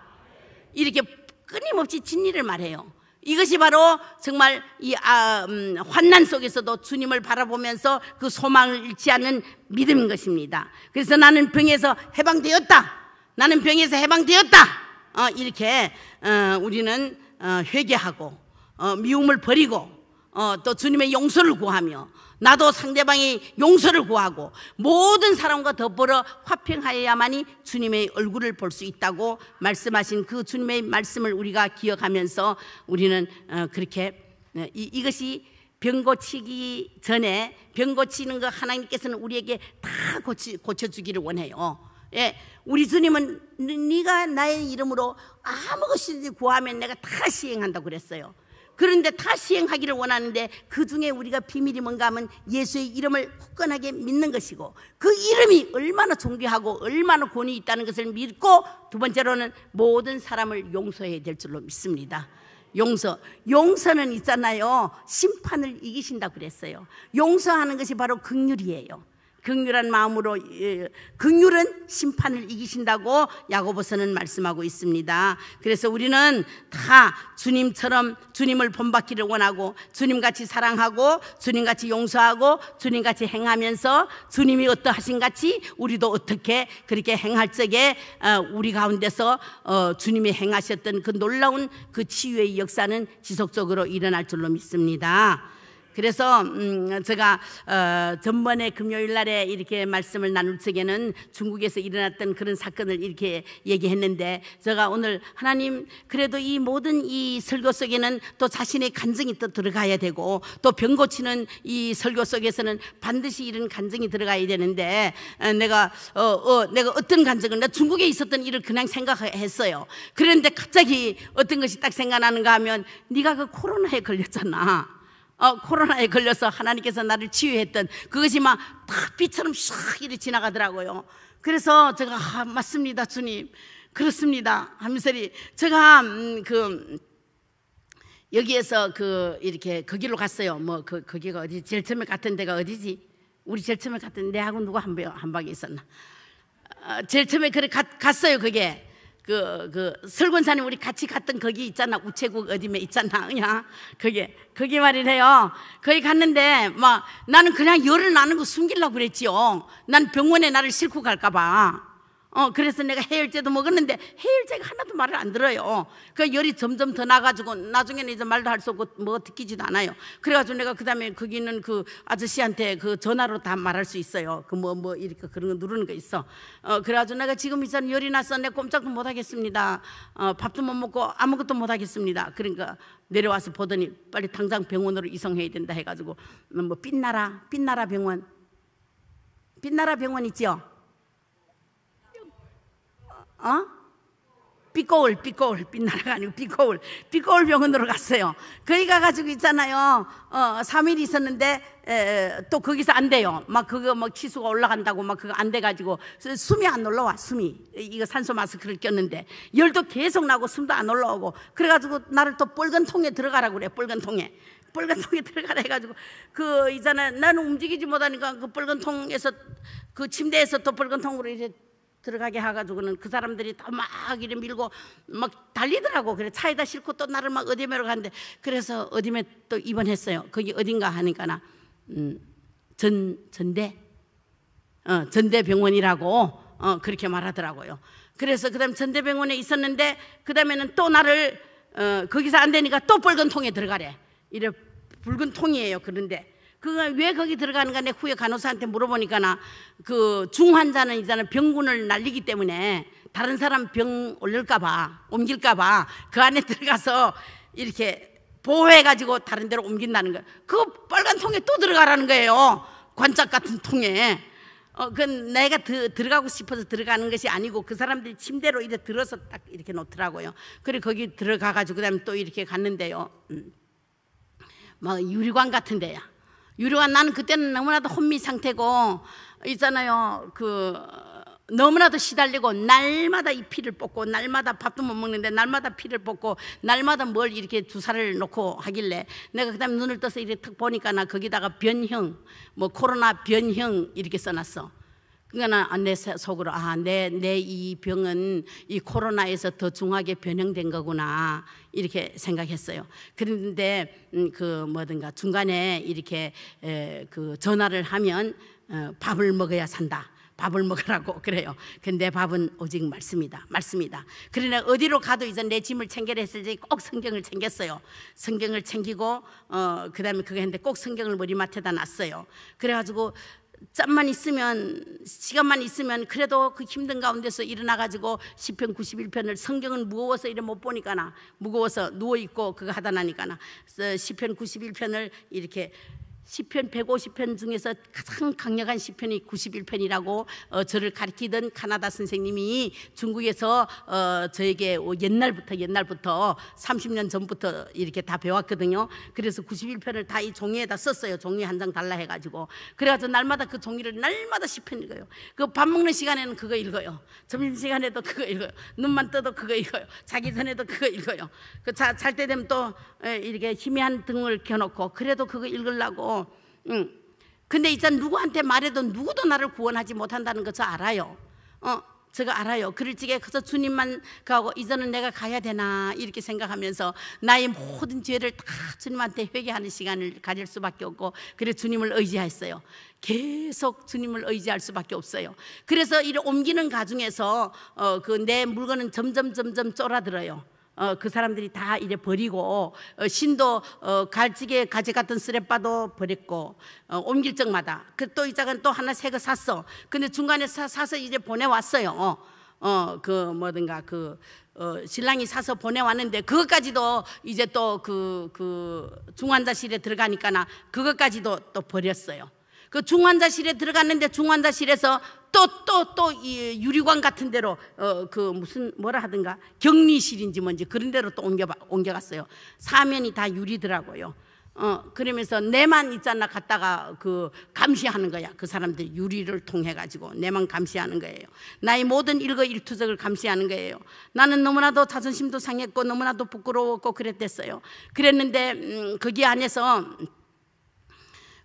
이렇게 끊임없이 진리를 말해요. 이것이 바로 정말 이 아, 음, 환난 속에서도 주님을 바라보면서 그 소망을 잃지 않는 믿음인 것입니다. 그래서 나는 병에서 해방되었다. 나는 병에서 해방되었다. 어, 이렇게 어, 우리는 어, 회개하고 어, 미움을 버리고 어, 또 주님의 용서를 구하며 나도 상대방이 용서를 구하고 모든 사람과 더불어 화평하여야만이 주님의 얼굴을 볼 수 있다고 말씀하신 그 주님의 말씀을 우리가 기억하면서 우리는 어, 그렇게 어, 이, 이것이 병 고치기 전에 병 고치는 거 하나님께서는 우리에게 다 고치, 고쳐주기를 원해요. 예, 우리 주님은 네가 나의 이름으로 아무 것이든지 구하면 내가 다 시행한다고 그랬어요. 그런데 다 시행하기를 원하는데 그 중에 우리가 비밀이 뭔가 하면 예수의 이름을 굳건하게 믿는 것이고 그 이름이 얼마나 존귀하고 얼마나 권위 있다는 것을 믿고 두 번째로는 모든 사람을 용서해야 될 줄로 믿습니다. 용서. 용서는 있잖아요. 심판을 이기신다 고 그랬어요. 용서하는 것이 바로 극률이에요. 극률한 마음으로 예, 극률은 심판을 이기신다고 야고보서는 말씀하고 있습니다. 그래서 우리는 다 주님처럼 주님을 본받기를 원하고 주님같이 사랑하고 주님같이 용서하고 주님같이 행하면서 주님이 어떠하신 같이 우리도 어떻게 그렇게 행할 적에 어, 우리 가운데서 어, 주님이 행하셨던 그 놀라운 그 치유의 역사는 지속적으로 일어날 줄로 믿습니다. 그래서 음 제가 어 전번에 금요일 날에 이렇게 말씀을 나눌 적에는 중국에서 일어났던 그런 사건을 이렇게 얘기했는데 제가 오늘 하나님 그래도 이 모든 이 설교 속에는 또 자신의 간증이 또 들어가야 되고 또 병 고치는 이 설교 속에서는 반드시 이런 간증이 들어가야 되는데 어, 내가 어, 어 내가 어떤 간증을 내가 중국에 있었던 일을 그냥 생각했어요. 그런데 갑자기 어떤 것이 딱 생각나는가 하면 네가 그 코로나에 걸렸잖아. 어, 코로나에 걸려서 하나님께서 나를 치유했던 그것이 막탁 빛처럼 샥 이리 지나가더라고요. 그래서 제가 아, 맞습니다, 주님. 그렇습니다. 하면서리 제가 음, 그 여기에서 그 이렇게 거기로 갔어요. 뭐 그 거기가 어디 제일 처음에 갔던 데가 어디지? 우리 제일 처음에 갔던 데하고 누구 한, 한 방에 있었나? 어, 제일 처음에 그래 갔, 갔어요. 그게 그, 그, 설권사님 우리 같이 갔던 거기 있잖아. 우체국 어디에 있잖아. 그냥, 그게, 그게 말이래요. 거기 갔는데, 막, 뭐 나는 그냥 열을 나는 거 숨기려고 그랬지요. 난 병원에 나를 싣고 갈까봐. 어, 그래서 내가 해열제도 먹었는데 해열제가 하나도 말을 안 들어요. 그 열이 점점 더 나가지고 나중에는 이제 말도 할 수 없고 뭐 듣기지도 않아요. 그래가지고 내가 그 다음에 거기 있는 그 아저씨한테 그 전화로 다 말할 수 있어요. 그 뭐뭐 뭐 이렇게 그런 거 누르는 거 있어. 어, 그래가지고 내가 지금 이제 열이 나서 내가 꼼짝도 못 하겠습니다. 어, 밥도 못 먹고 아무것도 못 하겠습니다. 그러니까 내려와서 보더니 빨리 당장 병원으로 이송해야 된다 해가지고 뭐 빛나라 빛나라 병원 빛나라 병원 있지요. 어? 삐거울, 삐거울, 빛나라가 아니고 삐거울, 삐거울 병원으로 갔어요. 거기가 가지고 있잖아요. 어, 3일 있었는데 에, 또 거기서 안 돼요. 막 그거 뭐 치수가 올라간다고 막 그거 안 돼가지고 숨이 안 올라와 숨이 이거 산소 마스크를 꼈는데 열도 계속 나고 숨도 안 올라오고 그래가지고 나를 또 빨간 통에 들어가라 그래 빨간 통에 빨간 통에 들어가라 해가지고 그 있잖아 나는 움직이지 못하니까 그 빨간 통에서 그 침대에서 또 빨간 통으로 이제 들어가게 해가지고는 그 사람들이 다 막 이래 밀고 막 달리더라고. 그래 차에다 싣고 또 나를 막어디매러 갔는데 그래서 어디매 또 입원했어요. 거기 어딘가 하니까나 음, 전 전대 어, 전대병원이라고 어, 그렇게 말하더라고요. 그래서 그다음 전대병원에 있었는데 그다음에는 또 나를 어, 거기서 안 되니까 또 붉은 통에 들어가래. 이래 붉은 통이에요. 그런데 그왜 거기 들어가는가 내 후에 간호사한테 물어보니까 나그 중환자는 이제는 병군을 날리기 때문에 다른 사람 병 올릴까봐 옮길까봐 그 안에 들어가서 이렇게 보호해가지고 다른 데로 옮긴다는 거예요. 그 빨간 통에 또 들어가라는 거예요. 관짝 같은 통에. 어, 그건 내가 드, 들어가고 싶어서 들어가는 것이 아니고 그 사람들이 침대로 이제 들어서 딱 이렇게 놓더라고요. 그리고 거기 들어가가지고 그 다음에 또 이렇게 갔는데요. 음. 막 뭐 유리관 같은 데야. 유료한 나는 그때는 너무나도 혼미 상태고 있잖아요. 그 너무나도 시달리고 날마다 이 피를 뽑고 날마다 밥도 못 먹는데 날마다 피를 뽑고 날마다 뭘 이렇게 주사를 놓고 하길래 내가 그다음에 눈을 떠서 이렇게 탁 보니까 나 거기다가 변형 뭐 코로나 변형 이렇게 써놨어. 그러니까 내 속으로 아내 내 이 병은 이 코로나에서 더 중하게 변형된 거구나 이렇게 생각했어요. 그런데 음, 그 뭐든가 중간에 이렇게 그 전화를 하면 어, 밥을 먹어야 산다. 밥을 먹으라고 그래요. 근데 밥은 오직 말씀이다. 말씀이다. 그러나 어디로 가도 이제 내 짐을 챙겨라 했을때 꼭 성경을 챙겼어요. 성경을 챙기고 어 그다음에 그거 했는데 꼭 성경을 머리맡에다 놨어요. 그래가지고 짬만 있으면 시간만 있으면 그래도 그 힘든 가운데서 일어나 가지고 시편 91편을 성경은 무거워서 이래 못 보니까나 무거워서 누워 있고 그거 하다 나니까나 시편 91편을 이렇게 시편 150편 중에서 가장 강력한 시편이 91편이라고 어, 저를 가리키던 카나다 선생님이 중국에서 어, 저에게 옛날부터 옛날부터 30년 전부터 이렇게 다 배웠거든요. 그래서 91편을 다 이 종이에다 썼어요. 종이 한 장 달라 해가지고 그래가지고 날마다 그 종이를 날마다 시편 읽어요. 그 밥 먹는 시간에는 그거 읽어요. 점심 시간에도 그거 읽어요. 눈만 떠도 그거 읽어요. 자기 전에도 그거 읽어요. 그 잘 때 되면 또 예, 이렇게 희미한 등을 켜놓고 그래도 그거 읽으려고 응. 근데 일단 누구한테 말해도 누구도 나를 구원하지 못한다는 것을 알아요. 어, 저거 알아요. 그럴 적에 그래서 주님만 가고 이제는 내가 가야 되나 이렇게 생각하면서 나의 모든 죄를 다 주님한테 회개하는 시간을 가질 수밖에 없고 그래 주님을 의지했어요. 계속 주님을 의지할 수밖에 없어요. 그래서 이를 옮기는 과정에서 어, 그 내 물건은 점점 점점 쫄아들어요. 어, 그 사람들이 다 이제 버리고 어, 신도 어, 갈치게 가지 같은 쓰레빠도 버렸고 어, 옮길 적마다 그 또 이 작은 또 하나 새 거 샀어. 근데 중간에 사, 사서 이제 보내왔어요. 어, 그 뭐든가 그 어, 신랑이 사서 보내왔는데 그것까지도 이제 또그그 그 중환자실에 들어가니까 나 그것까지도 또 버렸어요. 그 중환자실에 들어갔는데 중환자실에서 또또또이 유리관 같은 데로 어그 무슨 뭐라 하든가 격리실인지 뭔지 그런 데로 또 옮겨 옮겨갔어요. 사면이 다 유리더라고요. 어, 그러면서 내만 있잖아 갔다가 그 감시하는 거야. 그 사람들 유리를 통해 가지고 내만 감시하는 거예요. 나의 모든 일거 일투적을 감시하는 거예요. 나는 너무나도 자존심도 상했고 너무나도 부끄러웠고 그랬댔어요. 그랬는데 음, 거기 안에서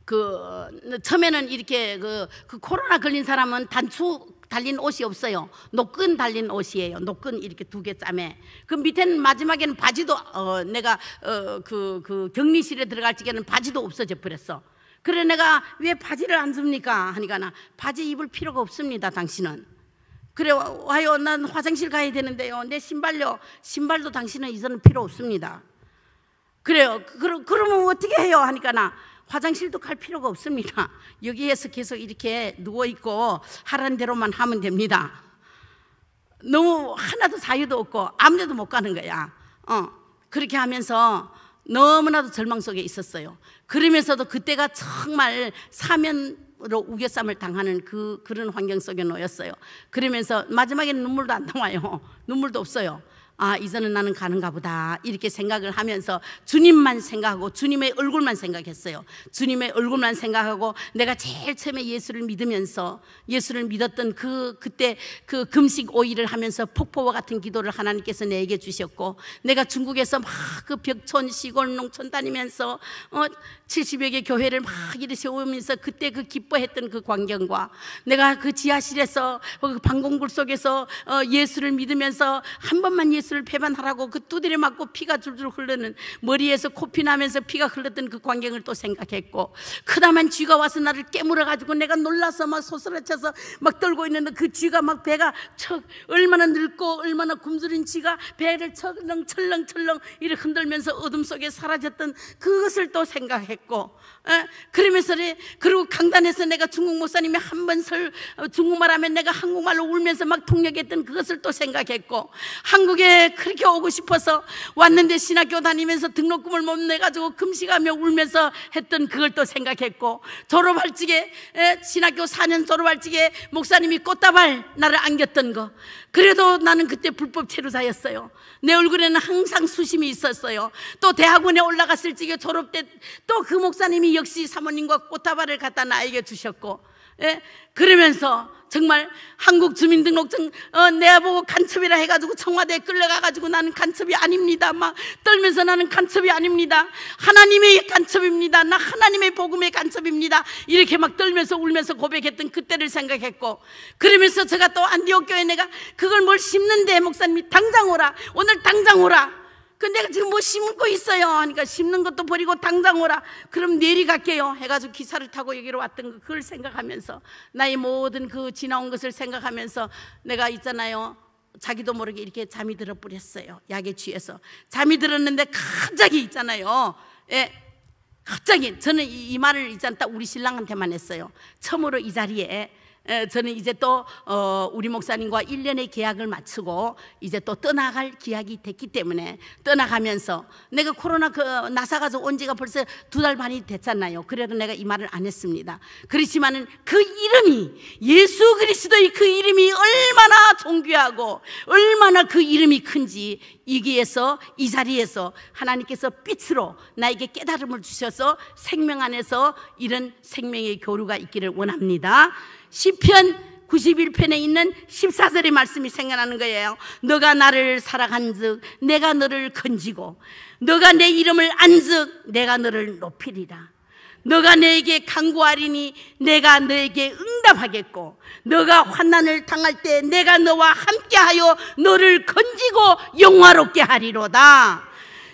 그 처음에는 이렇게 그, 그 코로나 걸린 사람은 단추 달린 옷이 없어요. 노끈 달린 옷이에요. 노끈 이렇게 두 개 짬에. 그 밑에는 마지막에는 바지도 어, 내가 어, 그, 그 격리실에 들어갈 적에는 바지도 없어져 버렸어. 그래 내가 왜 바지를 안 줍니까? 하니까 나 바지 입을 필요가 없습니다. 당신은. 그래 와요. 난 화장실 가야 되는데요. 내 신발요. 신발도 당신은 이제는 필요 없습니다. 그래요. 그, 그러, 그러면 어떻게 해요? 하니까 나 화장실도 갈 필요가 없습니다. 여기에서 계속 이렇게 누워있고 하라는 대로만 하면 됩니다. 너무 하나도 자유도 없고 아무데도 못 가는 거야. 어, 그렇게 하면서 너무나도 절망 속에 있었어요. 그러면서도 그때가 정말 사면으로 우겨쌈을 당하는 그, 그런 환경 속에 놓였어요. 그러면서 마지막에는 눈물도 안 나와요. 눈물도 없어요. 아, 이제는 나는 가는가 보다. 이렇게 생각을 하면서 주님만 생각하고 주님의 얼굴만 생각했어요. 주님의 얼굴만 생각하고 내가 제일 처음에 예수를 믿으면서 예수를 믿었던 그, 그때 그 금식 오일을 하면서 폭포와 같은 기도를 하나님께서 내게 주셨고 내가 중국에서 막 그 벽촌 시골 농촌 다니면서 어, 70여 개 교회를 막 이리 세우면서 그때 그 기뻐했던 그 광경과 내가 그 지하실에서 그 방공굴 속에서 어, 예수를 믿으면서 한 번만 예수 예수를 배반하라고 그 두드려 맞고 피가 줄줄 흐르는 머리에서 코피 나면서 피가 흘렀던 그 광경을 또 생각했고 그다만 쥐가 와서 나를 깨물어 가지고 내가 놀라서 막 소스라쳐서 막 떨고 있는데 그 쥐가 막 배가 척 얼마나 늙고 얼마나 굶주린 쥐가 배를 철렁 철렁 철렁 이렇게 흔들면서 어둠 속에 사라졌던 그것을 또 생각했고 에? 어? 그러면서 그리고 강단에서 내가 중국 목사님이 한 번설 어, 중국말 하면 내가 한국말로 울면서 막 통역했던 그것을 또 생각했고 한국에 교회 그렇게 오고 싶어서 왔는데 신학교 다니면서 등록금을 못 내가지고 금식하며 울면서 했던 그걸 또 생각했고 졸업할 적에 신학교 4년 졸업할 적에 목사님이 꽃다발 나를 안겼던 거 그래도 나는 그때 불법 체류자였어요 내 얼굴에는 항상 수심이 있었어요 또 대학원에 올라갔을 적에 졸업 때 또 그 목사님이 역시 사모님과 꽃다발을 갖다 나에게 주셨고 예? 그러면서 정말 한국 주민등록증 어, 내보고 간첩이라 해가지고 청와대에 끌려가가지고 나는 간첩이 아닙니다 막 떨면서 나는 간첩이 아닙니다 하나님의 간첩입니다 나 하나님의 복음의 간첩입니다 이렇게 막 떨면서 울면서 고백했던 그때를 생각했고 그러면서 제가 또 안디옥 교회 내가 그걸 뭘 심는데 목사님이 당장 오라 오늘 당장 오라 그 내가 지금 뭐 심고 있어요. 하니까 심는 것도 버리고 당장 오라. 그럼 내리갈게요. 해가지고 기사를 타고 여기로 왔던 거, 그걸 생각하면서 나의 모든 그 지나온 것을 생각하면서 내가 있잖아요. 자기도 모르게 이렇게 잠이 들어버렸어요. 약에 취해서. 잠이 들었는데 갑자기 있잖아요. 예. 갑자기 저는 이, 이 말을 이제 다 우리 신랑한테만 했어요. 처음으로 이 자리에 저는 이제 또 어, 우리 목사님과 1년의 계약을 마치고 이제 또 떠나갈 계약이 됐기 때문에 떠나가면서 내가 코로나 그 나사 가서 온 지가 벌써 두 달 반이 됐잖아요. 그래도 내가 이 말을 안 했습니다. 그렇지만은 그 이름이 예수 그리스도의 그 이름이 얼마나 존귀하고 얼마나 그 이름이 큰지 이기에서 이 자리에서 하나님께서 빛으로 나에게 깨달음을 주셔서 생명 안에서 이런 생명의 교류가 있기를 원합니다. 시편 91편에 있는 14절의 말씀이 생각나는 거예요. 너가 나를 사랑한즉 내가 너를 건지고 너가 내 이름을 안즉 내가 너를 높이리라. 너가 내게 강구하리니 내가 너에게 응답하겠고 너가 환난을 당할 때 내가 너와 함께하여 너를 건지고 영화롭게 하리로다.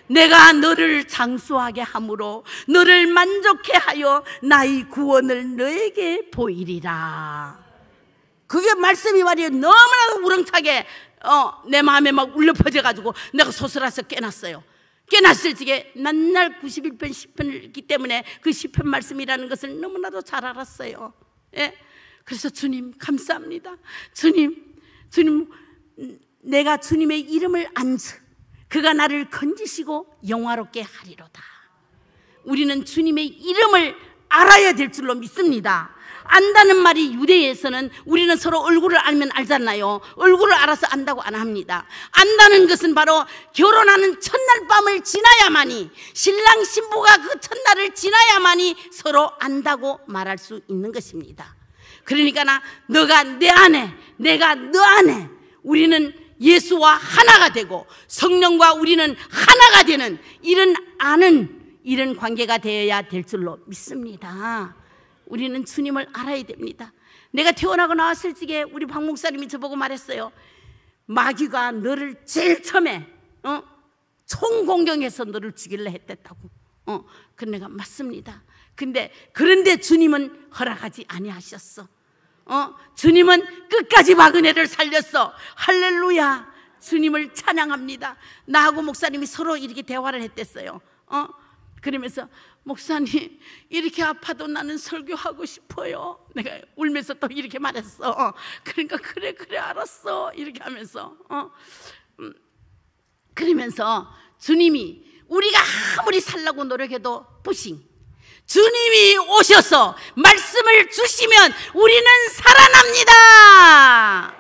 내가 너를 장수하게 함으로 너를 만족해 하여 나의 구원을 너에게 보이리라. 그게 말씀이 말이에요. 너무나 우렁차게 어, 내 마음에 막 울려 퍼져가지고 내가 소설해서 깨났어요. 깨났을 적에 난날 91편 10편을 읽기 때문에 그 10편 말씀이라는 것을 너무나도 잘 알았어요. 예? 그래서 주님 감사합니다. 주님, 주님 내가 주님의 이름을 안 그가 나를 건지시고 영화롭게 하리로다. 우리는 주님의 이름을 알아야 될 줄로 믿습니다. 안다는 말이 유대에서는 우리는 서로 얼굴을 알면 알잖아요. 얼굴을 알아서 안다고 안 합니다. 안다는 것은 바로 결혼하는 첫날 밤을 지나야만이 신랑 신부가 그 첫날을 지나야만이 서로 안다고 말할 수 있는 것입니다. 그러니까 나 너가 내 안에 내가 너 안에 우리는 예수와 하나가 되고 성령과 우리는 하나가 되는 이런 아는 이런 관계가 되어야 될 줄로 믿습니다. 우리는 주님을 알아야 됩니다. 내가 태어나고 나왔을 적에 우리 박 목사님이 저보고 말했어요. 마귀가 너를 제일 처음에 어? 총공경해서 너를 죽일려 했댔다고. 어, 그 내가 맞습니다. 근데 그런데 주님은 허락하지 아니하셨어. 어? 주님은 끝까지 마그네를 살렸어. 할렐루야. 주님을 찬양합니다. 나하고 목사님이 서로 이렇게 대화를 했댔어요. 어? 그러면서 목사님 이렇게 아파도 나는 설교하고 싶어요. 내가 울면서 또 이렇게 말했어. 어. 그러니까 그래 그래 알았어. 이렇게 하면서 어. 음. 그러면서 주님이 우리가 아무리 살라고 노력해도 부싱 주님이 오셔서 말씀을 주시면 우리는 살아납니다.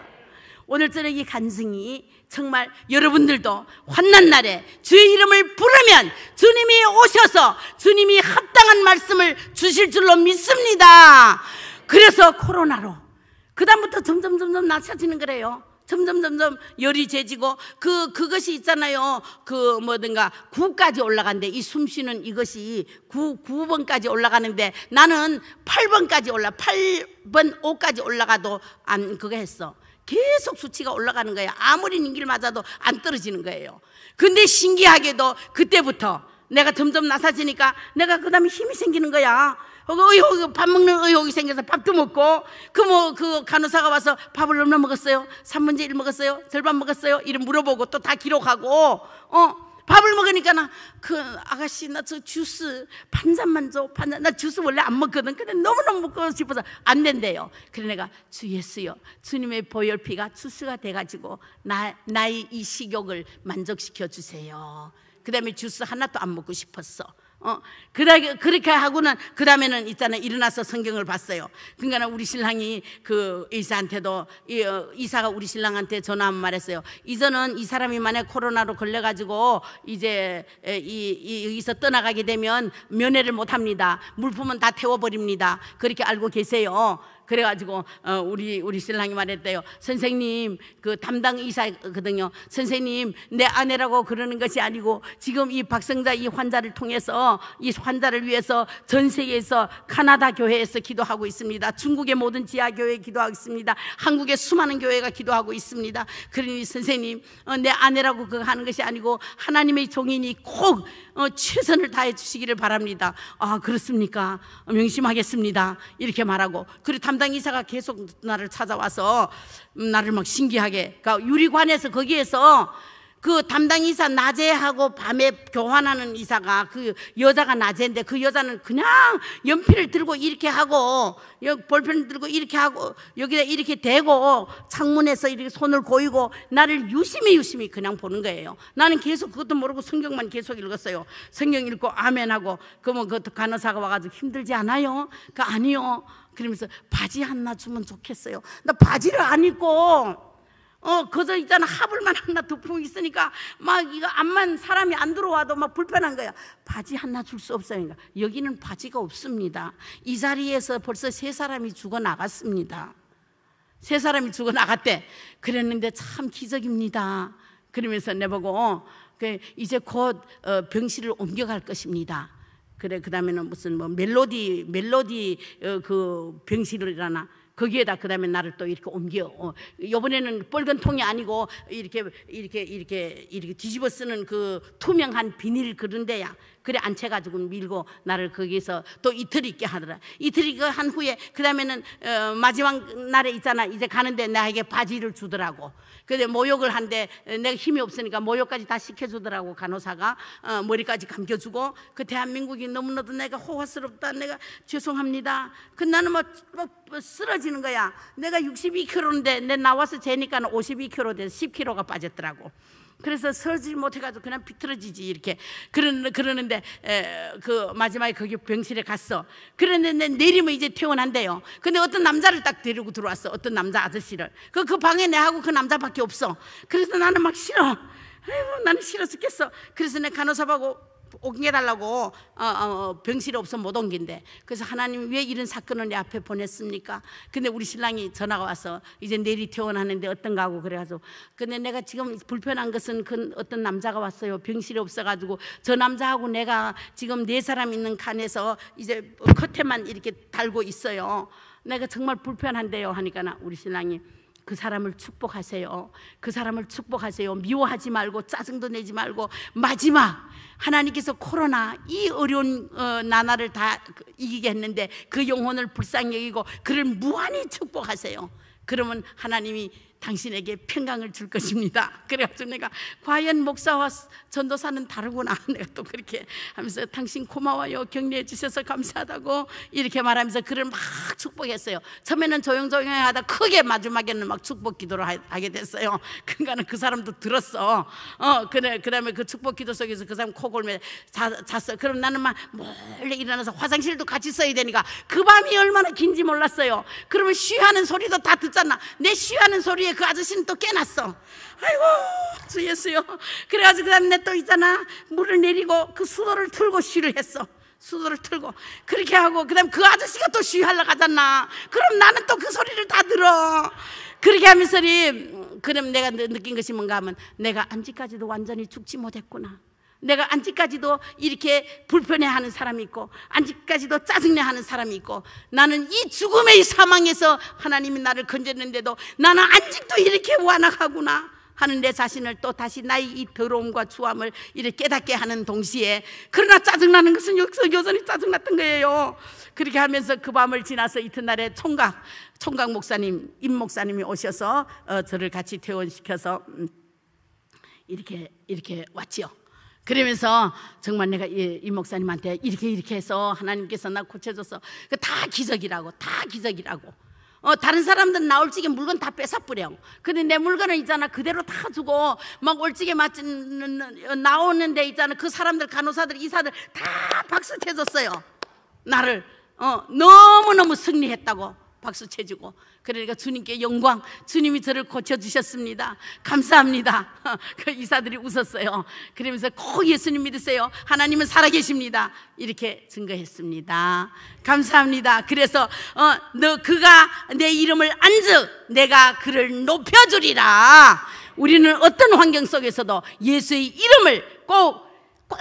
오늘 저녁 이 간증이 정말 여러분들도 환난 날에 주의 이름을 부르면 주님이 오셔서 주님이 합당한 말씀을 주실 줄로 믿습니다. 그래서 코로나로 그다음부터 점점 점점 낮춰지는 거래요. 점점 점점 열이 재지고 그 그것이 있잖아요. 그 뭐든가 9까지 올라간대이 숨쉬는 이것이 9 9번까지 올라가는데 나는 8번까지 올라 8번 5까지 올라가도 안 그거 했어. 계속 수치가 올라가는 거예요. 아무리 인기를 맞아도 안 떨어지는 거예요. 근데 신기하게도 그때부터 내가 점점 나사지니까 내가 그다음에 힘이 생기는 거야. 의혹, 밥 먹는 의혹이 생겨서 밥도 먹고, 그 뭐, 그 간호사가 와서 밥을 얼마 먹었어요? 3분의 1 먹었어요? 절반 먹었어요? 이런 물어보고 또 다 기록하고, 어, 밥을 먹으니까 나, 그 아가씨, 나 저 주스 반잔만 줘. 반잔. 나 주스 원래 안 먹거든. 근데 너무너무 먹고 싶어서 안 된대요. 그래 내가 주 예수여. 주님의 보혈피가 주스가 돼가지고 나, 나의 이 식욕을 만족시켜 주세요. 그 다음에 주스 하나도 안 먹고 싶었어. 어, 그렇게, 그렇게 하고는, 그 다음에는 있잖아, 일어나서 성경을 봤어요. 그러니까 우리 신랑이 그 의사한테도, 이, 어, 의사가 우리 신랑한테 전화 한 번 말했어요. 이전은 이 사람이 만약 코로나로 걸려가지고, 이제, 이, 이, 여기서 떠나가게 되면 면회를 못 합니다. 물품은 다 태워버립니다. 그렇게 알고 계세요. 그래가지고 어, 우리 우리 신랑이 말했대요. 선생님 그 담당 이사거든요 선생님 내 아내라고 그러는 것이 아니고 지금 이 박성자 이 환자를 통해서 이 환자를 위해서 전 세계에서 카나다 교회에서 기도하고 있습니다. 중국의 모든 지하 교회 기도하고 있습니다. 한국의 수많은 교회가 기도하고 있습니다. 그러니 선생님 어, 내 아내라고 그 하는 것이 아니고 하나님의 종인이 꼭 어, 최선을 다해 주시기를 바랍니다. 아 그렇습니까? 명심하겠습니다. 이렇게 말하고 그렇다. 담당 이사가 계속 나를 찾아와서 음, 나를 막 신기하게 그러니까 유리관에서 거기에서 그 담당 이사 낮에 하고 밤에 교환하는 이사가 그 여자가 낮에인데 그 여자는 그냥 연필을 들고 이렇게 하고 볼펜을 들고 이렇게 하고 여기다 이렇게 대고 창문에서 이렇게 손을 고이고 나를 유심히 유심히 그냥 보는 거예요. 나는 계속 그것도 모르고 성경만 계속 읽었어요. 성경 읽고 아멘하고 그러면 그 간호사가 와가지고 힘들지 않아요? 그 아니요. 그러면서 바지 하나 주면 좋겠어요. 나 바지를 안 입고 어, 거저 있잖아. 하불만 하나 두품 있으니까 막 이거 암만 사람이 안 들어와도 막 불편한 거야. 바지 하나 줄 수없어니까 그러니까. 여기는 바지가 없습니다. 이 자리에서 벌써 세 사람이 죽어 나갔습니다. 세 사람이 죽어 나갔대. 그랬는데 참 기적입니다. 그러면서 내보고 어, 그 이제 곧 어, 병실을 옮겨갈 것입니다. 그래 그 다음에는 무슨 뭐 멜로디 멜로디 어, 그 병실을 일어나. 거기에다 그다음에 나를 또 이렇게 옮겨. 어, 이번에는 빨간 통이 아니고 이렇게 이렇게 이렇게 이렇게 뒤집어 쓰는 그 투명한 비닐 그런데야. 그래 앉혀가지고 밀고 나를 거기서 또 이틀 있게 하더라. 이틀 이거 한 후에 그 다음에는 어, 마지막 날에 있잖아. 이제 가는데 나에게 바지를 주더라고. 그래 모욕을 한데 어, 내가 힘이 없으니까 모욕까지 다 시켜주더라고 간호사가 어, 머리까지 감겨주고 그 대한민국이 너무나도 내가 호화스럽다. 내가 죄송합니다. 그 나는 뭐, 뭐, 뭐 쓰러지는 거야. 내가 62kg인데 내 나와서 재니까 52kg 돼서 10kg가 빠졌더라고. 그래서 서지 못해가지고 그냥 비틀어지지 이렇게 그런 그러는데 에, 그 마지막에 거기 병실에 갔어. 그랬는데 내리면 이제 퇴원한대요. 근데 어떤 남자를 딱 데리고 들어왔어. 어떤 남자 아저씨를. 그, 그 방에 내하고 그 남자밖에 없어. 그래서 나는 막 싫어. 아이고 나는 싫어 죽겠어. 그래서 내 간호사하고 옮겨달라고 어, 어, 어, 병실에 없어 못 옮긴대. 그래서 하나님 왜 이런 사건을 내 앞에 보냈습니까? 근데 우리 신랑이 전화가 와서 이제 내리 퇴원하는데 어떤가 하고 그래가지고 근데 내가 지금 불편한 것은 그 어떤 남자가 왔어요. 병실에 없어가지고 저 남자하고 내가 지금 네 사람 있는 칸에서 이제 커트만 이렇게 달고 있어요. 내가 정말 불편한데요 하니까 나 우리 신랑이 그 사람을 축복하세요. 그 사람을 축복하세요. 미워하지 말고 짜증도 내지 말고 마지막 하나님께서 코로나 이 어려운 어, 나날을 다 그 이기게 했는데 그 영혼을 불쌍히 여기고 그를 무한히 축복하세요. 그러면 하나님이 당신에게 평강을 줄 것입니다. 그래가지고 내가 과연 목사와 전도사는 다르구나. 내가 또 그렇게 하면서 당신 고마워요. 격려해 주셔서 감사하다고 이렇게 말하면서 그를 막 축복했어요. 처음에는 조용조용히 하다 크게 마지막에는 막 축복 기도를 하게 됐어요. 그러니까는 그 사람도 들었어. 어, 그래, 그 다음에 그 축복 기도 속에서 그 사람 코골매 잤어. 그럼 나는 막 몰래 일어나서 화장실도 같이 써야 되니까 그 밤이 얼마나 긴지 몰랐어요. 그러면 쉬하는 소리도 다 듣잖아. 내 쉬하는 소리에 그때 그 아저씨는 또 깨났어. 아이고 주 예수요. 그래가지고 그 다음에 또 있잖아 물을 내리고 그 수도를 틀고 쉬를 했어. 수도를 틀고 그렇게 하고 그다음 에그 아저씨가 또 쉬하려 고하잖아 그럼 나는 또 그 소리를 다 들어. 그렇게 하면서 그럼 내가 느낀 것이 뭔가 하면 내가 안지까지도 완전히 죽지 못했구나. 내가 안직까지도 이렇게 불편해하는 사람이 있고 안직까지도 짜증내하는 사람이 있고 나는 이 죽음의 사망에서 하나님이 나를 건졌는데도 나는 안직도 이렇게 완악하구나 하는 내 자신을 또 다시 나의 이 더러움과 추함을 이렇게 깨닫게 하는 동시에 그러나 짜증나는 것은 여기서 여전히 짜증났던 거예요 그렇게 하면서 그 밤을 지나서 이튿날에 총각 총각 목사님 임 목사님이 오셔서 어, 저를 같이 퇴원시켜서 음, 이렇게 이렇게 왔지요 그러면서 정말 내가 이, 이, 목사님한테 이렇게 이렇게 해서 하나님께서 나 고쳐줘서 그 다 기적이라고 다 기적이라고 어, 다른 사람들은 나 올지게 물건 다뺏어버려 근데 내 물건은 있잖아 그대로 다 주고 막 올지게 맞는 나오는데 있잖아 그 사람들 간호사들 이사들 다 박수 쳐줬어요 나를 어, 너무너무 승리했다고 박수 쳐주고 그러니까 주님께 영광 주님이 저를 고쳐주셨습니다 감사합니다 그 이사들이 웃었어요 그러면서 꼭 예수님 믿으세요 하나님은 살아계십니다 이렇게 증거했습니다 감사합니다 그래서 어, 너 그가 내 이름을 안즉 내가 그를 높여주리라 우리는 어떤 환경 속에서도 예수의 이름을 꼭, 꼭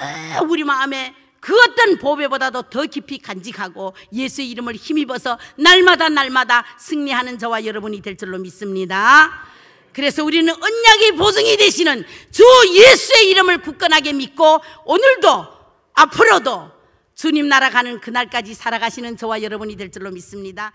우리 마음에 그 어떤 보배보다도 더 깊이 간직하고 예수의 이름을 힘입어서 날마다 날마다 승리하는 저와 여러분이 될 줄로 믿습니다. 그래서 우리는 언약의 보증이 되시는 주 예수의 이름을 굳건하게 믿고 오늘도 앞으로도 주님 나라 가는 그날까지 살아가시는 저와 여러분이 될 줄로 믿습니다.